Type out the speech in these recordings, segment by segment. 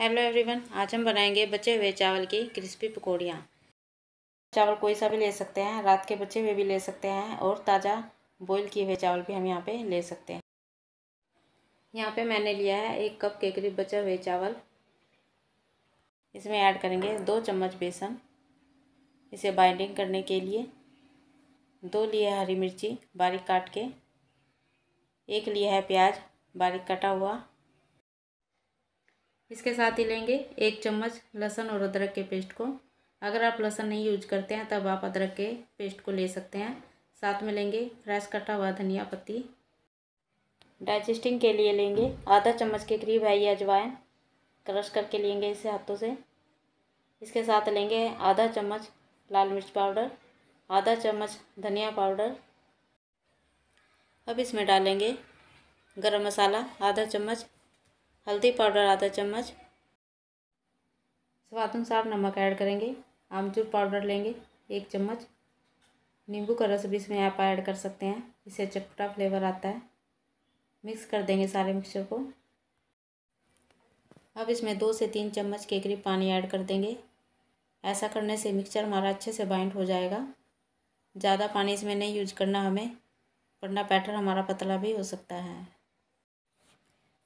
hello everyone आज हम बनाएंगे बचे हुए चावल की क्रिस्पी पकौड़ियाँ चावल कोई सा भी ले सकते हैं रात के बचे हुए भी ले सकते हैं और ताज़ा बॉईल किए हुए चावल भी हम यहाँ पे ले सकते हैं यहाँ पे मैंने लिया है एक कप के करीब बचे हुए चावल इसमें ऐड करेंगे दो चम्मच बेसन इसे बाइंडिंग करने के लिए दो लिए है हरी मिर्ची बारीक काट के एक लिया है प्याज बारीक कटा हुआ इसके साथ ही लेंगे एक चम्मच लहसुन और अदरक के पेस्ट को अगर आप लहसुन नहीं यूज करते हैं तब आप अदरक के पेस्ट को ले सकते हैं साथ में लेंगे फ्रेश कटा हुआ धनिया पत्ती डाइजेस्टिंग के लिए लेंगे आधा चम्मच के करीब है ये अजवाइन क्रश करके लेंगे इसे हाथों से इसके साथ लेंगे आधा चम्मच लाल मिर्च पाउडर आधा चम्मच धनिया पाउडर अब इसमें डालेंगे गरम मसाला आधा चम्मच हल्दी पाउडर आधा चम्मच स्वाद अनुसार नमक ऐड करेंगे आमचूर पाउडर लेंगे एक चम्मच नींबू का रस भी इसमें आप ऐड कर सकते हैं इससे चटपटा फ्लेवर आता है मिक्स कर देंगे सारे मिक्सचर को अब इसमें दो से तीन चम्मच के करीब पानी ऐड कर देंगे ऐसा करने से मिक्सचर हमारा अच्छे से बाइंड हो जाएगा ज़्यादा पानी इसमें नहीं यूज करना हमें वरना बैटर हमारा पतला भी हो सकता है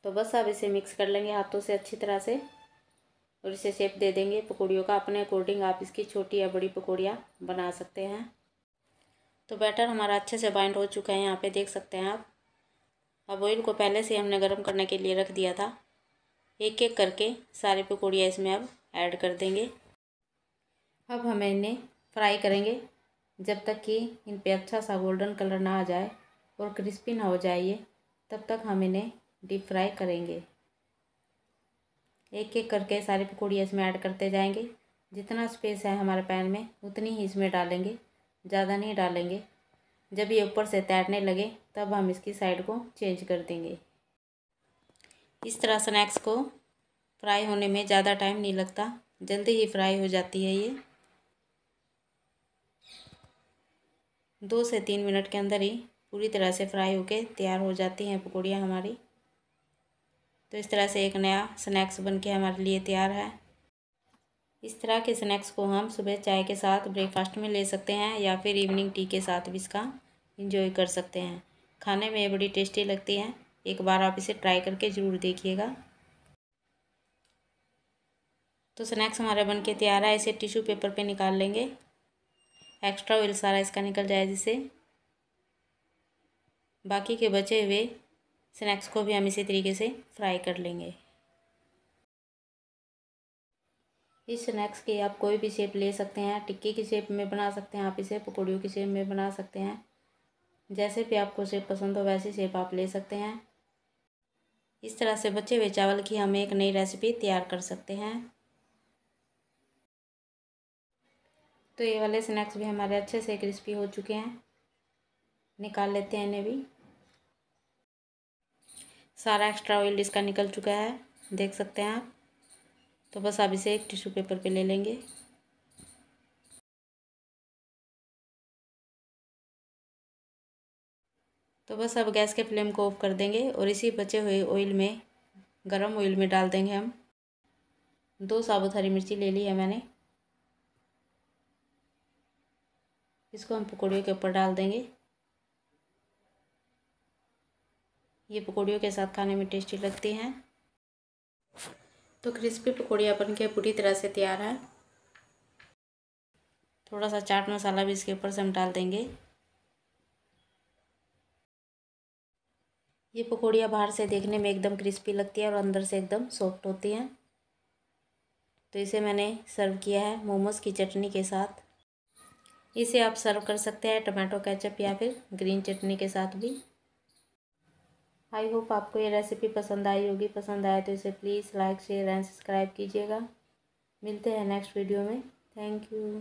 तो बस अब इसे मिक्स कर लेंगे हाथों से अच्छी तरह से और इसे शेप दे देंगे पकौड़ियों का अपने अकॉर्डिंग आप इसकी छोटी या बड़ी पकौड़ियाँ बना सकते हैं तो बैटर हमारा अच्छे से बाइंड हो चुका है यहाँ पे देख सकते हैं आप अब ऑयल को पहले से हमने गर्म करने के लिए रख दिया था एक एक करके सारे पकौड़ियाँ इसमें अब ऐड कर देंगे अब हम इन्हें फ्राई करेंगे जब तक कि इन पर अच्छा सा गोल्डन कलर ना आ जाए और क्रिस्पी ना हो जाए ये तब तक हम इन्हें डीप फ्राई करेंगे एक एक करके सारे पकौड़ियाँ इसमें ऐड करते जाएंगे जितना स्पेस है हमारे पैन में उतनी ही इसमें डालेंगे ज़्यादा नहीं डालेंगे जब ये ऊपर से तैरने लगे तब हम इसकी साइड को चेंज कर देंगे इस तरह स्नैक्स को फ्राई होने में ज़्यादा टाइम नहीं लगता जल्दी ही फ्राई हो जाती है ये दो से तीन मिनट के अंदर ही पूरी तरह से फ्राई होके तैयार हो जाती हैं पकौड़ियाँ हमारी तो इस तरह से एक नया स्नैक्स बन के हमारे लिए तैयार है इस तरह के स्नैक्स को हम सुबह चाय के साथ ब्रेकफास्ट में ले सकते हैं या फिर इवनिंग टी के साथ भी इसका इंजॉय कर सकते हैं खाने में बड़ी टेस्टी लगती है एक बार आप इसे ट्राई करके ज़रूर देखिएगा तो स्नैक्स हमारे बन के तैयार है इसे टिश्यू पेपर पे निकाल लेंगे एक्स्ट्रा ऑयल सारा इसका निकल जाए जिसे बाकी के बचे हुए स्नैक्स को भी हम इसी तरीके से फ्राई कर लेंगे इस स्नैक्स की आप कोई भी शेप ले सकते हैं टिक्की की शेप में बना सकते हैं आप इसे पकौड़ियों की शेप में बना सकते हैं जैसे भी आपको शेप पसंद हो वैसी शेप आप ले सकते हैं इस तरह से बच्चे हुए चावल की हम एक नई रेसिपी तैयार कर सकते हैं तो ये वाले स्नैक्स भी हमारे अच्छे से क्रिस्पी हो चुके हैं निकाल लेते हैं इन्हें भी सारा एक्स्ट्रा ऑयल इसका निकल चुका है देख सकते हैं आप तो बस आप इसे एक टिश्यू पेपर पे ले लेंगे तो बस अब गैस के फ्लेम को ऑफ कर देंगे और इसी बचे हुए ऑयल में गरम ऑयल में डाल देंगे हम दो साबुत हरी मिर्ची ले ली है मैंने इसको हम पकौड़ियों के ऊपर डाल देंगे ये पकौड़ियों के साथ खाने में टेस्टी लगती हैं तो क्रिस्पी पकौड़िया बन के पूरी तरह से तैयार है थोड़ा सा चाट मसाला भी इसके ऊपर से हम डाल देंगे ये पकौड़ियाँ बाहर से देखने में एकदम क्रिस्पी लगती है और अंदर से एकदम सॉफ्ट होती हैं तो इसे मैंने सर्व किया है मोमोज़ की चटनी के साथ इसे आप सर्व कर सकते हैं टमाटो केचप या फिर ग्रीन चटनी के साथ भी आई होप आपको ये रेसिपी पसंद आई होगी पसंद आए तो इसे please like share and subscribe कीजिएगा मिलते हैं नेक्स्ट वीडियो में थैंक यू